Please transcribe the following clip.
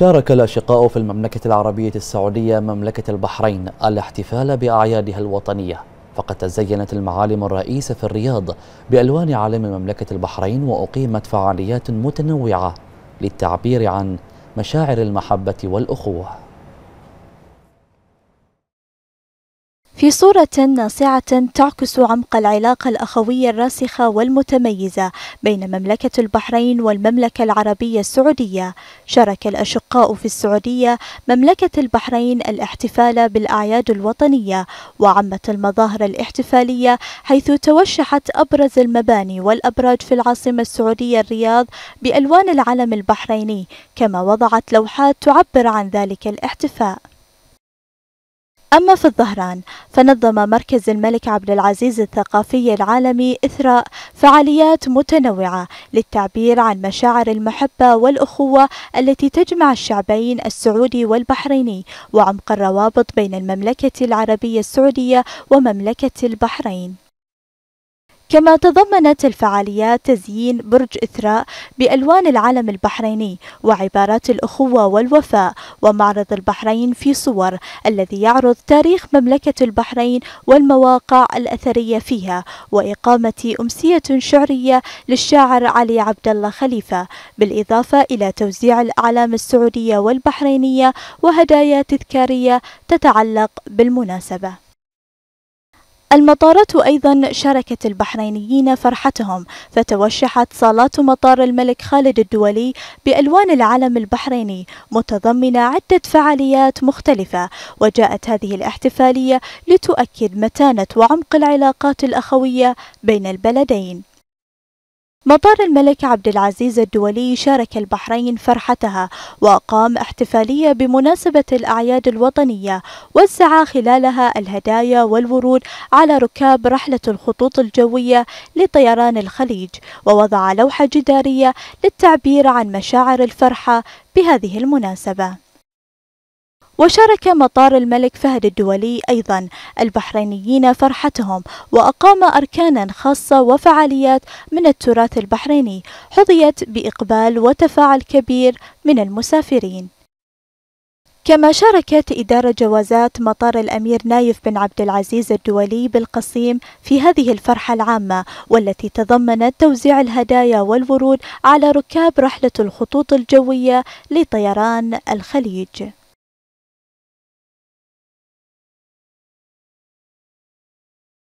شارك الأشقاء في المملكة العربية السعودية مملكة البحرين الاحتفال بأعيادها الوطنية فقد تزينت المعالم الرئيسة في الرياض بألوان علم مملكة البحرين وأقيمت فعاليات متنوعة للتعبير عن مشاعر المحبة والأخوة في صورة ناصعة تعكس عمق العلاقة الأخوية الراسخة والمتميزة بين مملكة البحرين والمملكة العربية السعودية شارك الأشقاء في السعودية مملكة البحرين الاحتفال بالأعياد الوطنية وعمت المظاهر الاحتفالية حيث توشحت أبرز المباني والأبراج في العاصمة السعودية الرياض بألوان العلم البحريني كما وضعت لوحات تعبر عن ذلك الاحتفاء أما في الظهران فنظم مركز الملك عبد العزيز الثقافي العالمي إثراء فعاليات متنوعة للتعبير عن مشاعر المحبة والأخوة التي تجمع الشعبين السعودي والبحريني وعمق الروابط بين المملكة العربية السعودية ومملكة البحرين كما تضمنت الفعاليات تزيين برج إثراء بألوان العلم البحريني وعبارات الأخوة والوفاء ومعرض البحرين في صور الذي يعرض تاريخ مملكة البحرين والمواقع الأثرية فيها وإقامة أمسية شعرية للشاعر علي عبد الله خليفة بالإضافة إلى توزيع الأعلام السعودية والبحرينية وهدايا تذكارية تتعلق بالمناسبة المطارات أيضا شاركت البحرينيين فرحتهم فتوشحت صالات مطار الملك خالد الدولي بألوان العلم البحريني متضمنة عدة فعاليات مختلفة وجاءت هذه الاحتفالية لتؤكد متانة وعمق العلاقات الأخوية بين البلدين مطار الملك عبد العزيز الدولي شارك البحرين فرحتها وأقام احتفالية بمناسبة الأعياد الوطنية وزع خلالها الهدايا والورود على ركاب رحلة الخطوط الجوية لطيران الخليج ووضع لوحة جدارية للتعبير عن مشاعر الفرحة بهذه المناسبة وشارك مطار الملك فهد الدولي أيضا البحرينيين فرحتهم وأقام أركانا خاصة وفعاليات من التراث البحريني حظيت بإقبال وتفاعل كبير من المسافرين كما شاركت إدارة جوازات مطار الأمير نايف بن عبد العزيز الدولي بالقصيم في هذه الفرحة العامة والتي تضمنت توزيع الهدايا والورود على ركاب رحلة الخطوط الجوية لطيران الخليج